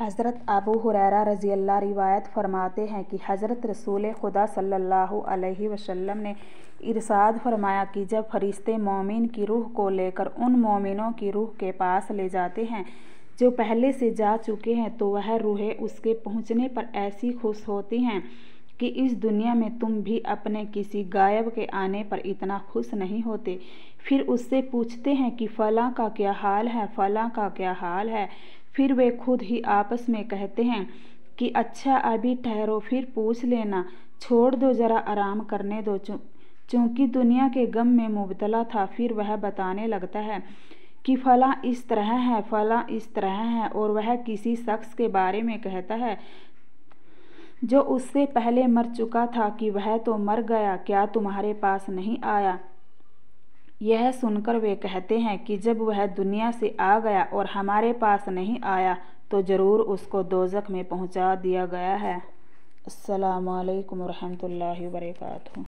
हज़रत अबू हुरैरा रज़ी अल्लाह रिवायत फ़रमाते हैं कि हज़रत रसूल खुदा सल्लल्लाहु अलैहि वसल्लम ने इरसाद फरमाया कि जब फरिश्ते मोमिन की रूह को लेकर उन मोमिनों की रूह के पास ले जाते हैं जो पहले से जा चुके हैं तो वह रूहें उसके पहुंचने पर ऐसी खुश होती हैं कि इस दुनिया में तुम भी अपने किसी गायब के आने पर इतना खुश नहीं होते फिर उससे पूछते हैं कि फ़लाँ का क्या हाल है फ़लाँ का क्या हाल है फिर वे खुद ही आपस में कहते हैं कि अच्छा अभी ठहरो फिर पूछ लेना छोड़ दो ज़रा आराम करने दो चूँकि दुनिया के गम में मुबतला था फिर वह बताने लगता है कि फला इस तरह है फला इस तरह है और वह किसी शख्स के बारे में कहता है जो उससे पहले मर चुका था कि वह तो मर गया क्या तुम्हारे पास नहीं आया यह सुनकर वे कहते हैं कि जब वह दुनिया से आ गया और हमारे पास नहीं आया तो ज़रूर उसको दोजख में पहुंचा दिया गया है असलकम वरहमल वर्का